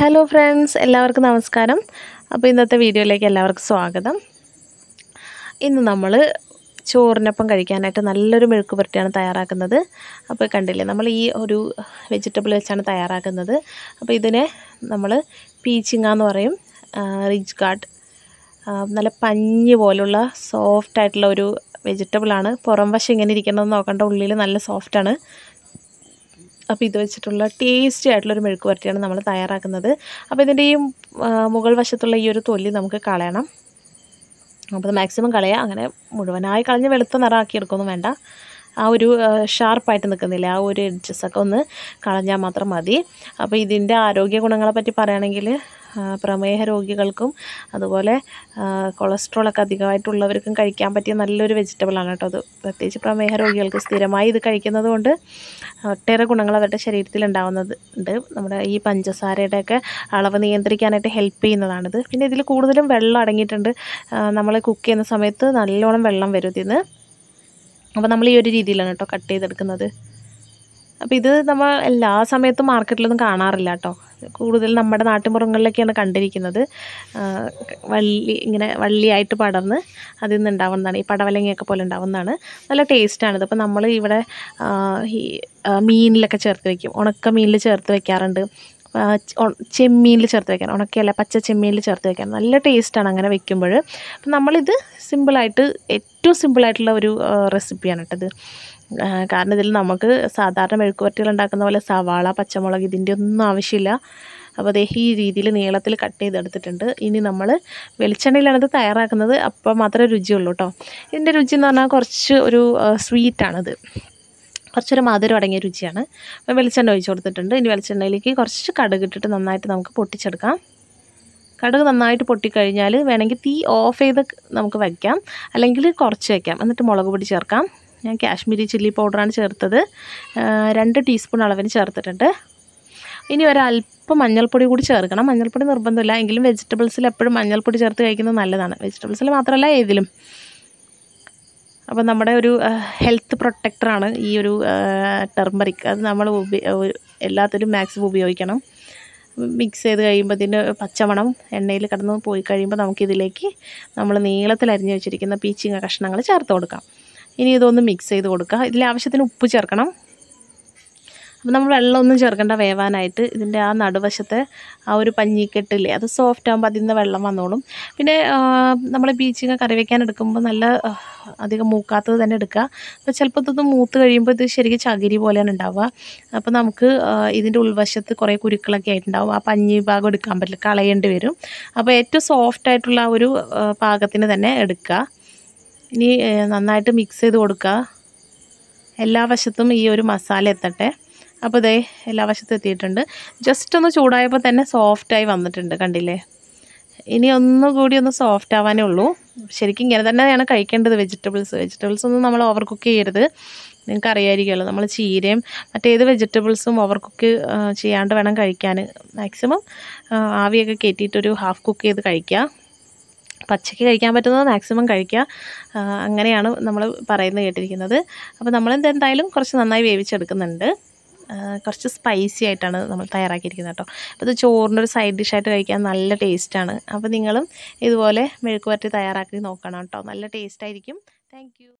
hello friends എല്ലാവർക്കും നമസ്കാരം അപ്പോൾ ഇന്നത്തെ വീഡിയോയിലേക്ക് എല്ലാവർക്കും സ്വാഗതം ഇന്ന് നമ്മൾ ചോറിനൊപ്പം കഴിക്കാനായിട്ട് നല്ലൊരു മെഴുക്ക് പുരട്ടിയാണ് തയ്യാറാക്കുന്നത് അപ്പോൾ കണ്ടില്ലേ നമ്മൾ ഈ ഒരു വെജിറ്റബിൾ വെച്ചാണ് തയ്യാറാക്കുന്നത് അപ്പോൾ ഇതിനെ നമ്മൾ പീച്ചിങ്ങ എന്ന് പറയും റിച്ച് കാർഡ് നല്ല പഞ്ഞ് പോലുള്ള സോഫ്റ്റ് ആയിട്ടുള്ള ഒരു വെജിറ്റബിളാണ് പുറം വശം ഇങ്ങനെ ഇരിക്കണമെന്ന് നോക്കേണ്ട ഉള്ളിൽ നല്ല സോഫ്റ്റാണ് അപ്പോൾ ഇത് വെച്ചിട്ടുള്ള ടേസ്റ്റി ആയിട്ടുള്ളൊരു മെഴുക്ക് വരട്ടിയാണ് നമ്മൾ തയ്യാറാക്കുന്നത് അപ്പോൾ ഇതിൻ്റെ ഈ മുകൾ വശത്തുള്ള ഈ ഒരു തൊല്ലി നമുക്ക് കളയണം അപ്പോൾ മാക്സിമം കളയുക അങ്ങനെ മുഴുവനായി കളഞ്ഞ് വെളുത്ത നിറമാക്കി എടുക്കൊന്നും വേണ്ട ആ ഒരു ഷാർപ്പായിട്ട് നിൽക്കുന്നില്ല ആ ഒരു ഒക്കെ ഒന്ന് കളഞ്ഞാൽ മാത്രം മതി അപ്പോൾ ഇതിൻ്റെ ആരോഗ്യ ഗുണങ്ങളെപ്പറ്റി പറയുകയാണെങ്കിൽ പ്രമേഹ രോഗികൾക്കും അതുപോലെ കൊളസ്ട്രോളൊക്കെ ഒക്കെ അധികമായിട്ടുള്ളവർക്കും കഴിക്കാൻ പറ്റിയ നല്ലൊരു വെജിറ്റബിളാണ് കേട്ടോ അത് പ്രത്യേകിച്ച് പ്രമേഹ രോഗികൾക്ക് സ്ഥിരമായി ഇത് കഴിക്കുന്നത് കൊണ്ട് ഒട്ടേറെ ഗുണങ്ങൾ അവരുടെ ശരീരത്തിൽ ഉണ്ടാകുന്നത് ഉണ്ട് നമ്മുടെ ഈ പഞ്ചസാരയുടെയൊക്കെ അളവ് നിയന്ത്രിക്കാനായിട്ട് ഹെൽപ്പ് ചെയ്യുന്നതാണിത് പിന്നെ ഇതിൽ കൂടുതലും വെള്ളം അടങ്ങിയിട്ടുണ്ട് നമ്മൾ കുക്ക് ചെയ്യുന്ന സമയത്ത് നല്ലോണം വെള്ളം വരും ഇതിന് അപ്പോൾ നമ്മൾ ഈ ഒരു രീതിയിലാണ് കേട്ടോ കട്ട് ചെയ്തെടുക്കുന്നത് അപ്പോൾ ഇത് നമ്മൾ എല്ലാ സമയത്തും മാർക്കറ്റിലൊന്നും കാണാറില്ല കേട്ടോ കൂടുതൽ നമ്മുടെ നാട്ടിൻപുറങ്ങളിലൊക്കെയാണ് കണ്ടിരിക്കുന്നത് വള്ളി ഇങ്ങനെ വള്ളിയായിട്ട് പടർന്ന് അതിൽ നിന്ന് ഉണ്ടാവുന്നതാണ് ഈ പടവലങ്ങയൊക്കെ പോലെ ഉണ്ടാവുന്നതാണ് നല്ല ഇത് അപ്പോൾ നമ്മൾ ഇവിടെ ഈ മീനിലൊക്കെ ചേർത്ത് വയ്ക്കും ഉണക്ക മീനിൽ ചേർത്ത് വയ്ക്കാറുണ്ട് ചെമ്മീനിൽ ചേർത്ത് വയ്ക്കാൻ ഉണക്കിയല്ല പച്ച ചെമ്മീനിൽ ചേർത്ത് വയ്ക്കാൻ നല്ല ടേസ്റ്റാണ് അങ്ങനെ വെക്കുമ്പോൾ അപ്പം നമ്മളിത് സിമ്പിളായിട്ട് ഏറ്റവും സിമ്പിളായിട്ടുള്ള ഒരു റെസിപ്പിയാണ് കേട്ടത് കാരണം ഇതിൽ നമുക്ക് സാധാരണ മെഴുക്കുവരട്ടികൾ ഉണ്ടാക്കുന്ന പോലെ സവാള പച്ചമുളക് ഇതിൻ്റെ ഒന്നും ആവശ്യമില്ല അപ്പോൾ അതേ ഈ രീതിയിൽ നീളത്തിൽ കട്ട് ചെയ്തെടുത്തിട്ടുണ്ട് ഇനി നമ്മൾ വെളിച്ചെണ്ണയിലാണ് ഇത് തയ്യാറാക്കുന്നത് അപ്പോൾ മാത്രമേ രുചിയുള്ളൂ കേട്ടോ ഇതിൻ്റെ രുചി എന്ന് പറഞ്ഞാൽ കുറച്ച് ഒരു സ്വീറ്റാണിത് കുറച്ചൊരു മധുരം അടങ്ങിയ രുചിയാണ് വെളിച്ചെണ്ണ ഒഴിച്ച് കൊടുത്തിട്ടുണ്ട് ഇനി വെളിച്ചെണ്ണയിലേക്ക് കുറച്ച് കടുക് ഇട്ടിട്ട് നന്നായിട്ട് നമുക്ക് പൊട്ടിച്ചെടുക്കാം കടുക് നന്നായിട്ട് പൊട്ടിക്കഴിഞ്ഞാൽ വേണമെങ്കിൽ തീ ഓഫ് ചെയ്ത് നമുക്ക് വയ്ക്കാം അല്ലെങ്കിൽ കുറച്ച് വയ്ക്കാം എന്നിട്ട് മുളക് പൊടി ചേർക്കാം ഞാൻ കാശ്മീരി ചില്ലി പൗഡറാണ് ചേർത്തത് രണ്ട് ടീസ്പൂൺ അളവിന് ചേർത്തിട്ടുണ്ട് ഇനി ഒരല്പം മഞ്ഞൾപ്പൊടി കൂടി ചേർക്കണം മഞ്ഞൾപ്പൊടി നിർബന്ധമില്ല എങ്കിലും വെജിറ്റബിൾസിൽ എപ്പോഴും മഞ്ഞൾപ്പൊടി ചേർത്ത് കഴിക്കുന്നത് നല്ലതാണ് വെജിറ്റബിൾസിൽ മാത്രമല്ല ഏതിലും അപ്പോൾ നമ്മുടെ ഒരു ഹെൽത്ത് പ്രൊട്ടക്ടറാണ് ഈ ഒരു ടെർമറിക് അത് നമ്മൾ എല്ലാത്തിലും മാക്സിമം ഉപയോഗിക്കണം മിക്സ് ചെയ്ത് കഴിയുമ്പോൾ ഇതിൻ്റെ പച്ചമണം എണ്ണയിൽ കടന്ന് പോയി കഴിയുമ്പോൾ നമുക്കിതിലേക്ക് നമ്മൾ നീളത്തിൽ അരിഞ്ഞു വെച്ചിരിക്കുന്ന പീച്ചിങ്ങ കഷ്ണങ്ങൾ ചേർത്ത് കൊടുക്കാം ഇനി ഇതൊന്ന് മിക്സ് ചെയ്ത് കൊടുക്കുക ഇതിൽ ആവശ്യത്തിന് ഉപ്പ് ചേർക്കണം അപ്പോൾ നമ്മൾ വെള്ളമൊന്നും ചേർക്കേണ്ട വേവാനായിട്ട് ഇതിൻ്റെ ആ നടുവശത്തെ ആ ഒരു പഞ്ഞിക്കെട്ടില്ലേ അത് സോഫ്റ്റ് ആകുമ്പോൾ അതിൽ നിന്ന് വെള്ളം വന്നോളും പിന്നെ നമ്മൾ ബീച്ചിങ്ങ കറി വയ്ക്കാൻ എടുക്കുമ്പോൾ നല്ല അധികം മൂക്കാത്തത് തന്നെ എടുക്കുക അപ്പോൾ ചിലപ്പോൾ ഇതൊന്ന് മൂത്ത് കഴിയുമ്പോൾ ഇത് ശരിക്കും ചകിരി പോലെയാണ് ഉണ്ടാവുക അപ്പോൾ നമുക്ക് ഇതിൻ്റെ ഉൾവശത്ത് കുറേ കുരുക്കളൊക്കെ ആയിട്ടുണ്ടാവും ആ പഞ്ഞി ഭാഗം എടുക്കാൻ പറ്റില്ല കളയേണ്ടി വരും അപ്പോൾ ഏറ്റവും സോഫ്റ്റ് ആയിട്ടുള്ള ഒരു പാകത്തിന് തന്നെ എടുക്കുക ഇനി നന്നായിട്ട് മിക്സ് ചെയ്ത് കൊടുക്കുക എല്ലാ വശത്തും ഈ ഒരു മസാല എത്തട്ടെ അപ്പോൾ ഇതേ എല്ലാ വശത്തും എത്തിയിട്ടുണ്ട് ജസ്റ്റ് ഒന്ന് ചൂടായപ്പോൾ തന്നെ സോഫ്റ്റായി വന്നിട്ടുണ്ട് കണ്ടില്ലേ ഇനി ഒന്നുകൂടി ഒന്ന് സോഫ്റ്റ് ആവാനേ ഉള്ളൂ ശരിക്കും ഇങ്ങനെ തന്നെയാണ് കഴിക്കേണ്ടത് വെജിറ്റബിൾസ് വെജിറ്റബിൾസ് ഒന്നും നമ്മൾ ഓവർ കുക്ക് ചെയ്യരുത് നിങ്ങൾക്ക് അറിയായിരിക്കുമല്ലോ നമ്മൾ ചീരയും മറ്റേത് വെജിറ്റബിൾസും ഓവർ കുക്ക് ചെയ്യാണ്ട് വേണം കഴിക്കാൻ മാക്സിമം ആവിയൊക്കെ കയറ്റിയിട്ടൊരു ഹാഫ് കുക്ക് ചെയ്ത് കഴിക്കുക പച്ചയ്ക്ക് കഴിക്കാൻ പറ്റുന്നത് മാക്സിമം കഴിക്കുക അങ്ങനെയാണ് നമ്മൾ പറയുന്നത് കേട്ടിരിക്കുന്നത് അപ്പോൾ നമ്മളെന്തെന്തായാലും കുറച്ച് നന്നായി വേവിച്ചെടുക്കുന്നുണ്ട് കുറച്ച് സ്പൈസി ആയിട്ടാണ് നമ്മൾ തയ്യാറാക്കിയിരിക്കുന്നത് കേട്ടോ അപ്പോൾ ഇത് ചോറിൻ്റെ ഒരു സൈഡ് ഡിഷായിട്ട് കഴിക്കാൻ നല്ല ടേസ്റ്റാണ് അപ്പോൾ നിങ്ങളും ഇതുപോലെ മെഴുക്ക് പുരട്ടി തയ്യാറാക്കി നോക്കണം കേട്ടോ നല്ല ടേസ്റ്റായിരിക്കും താങ്ക്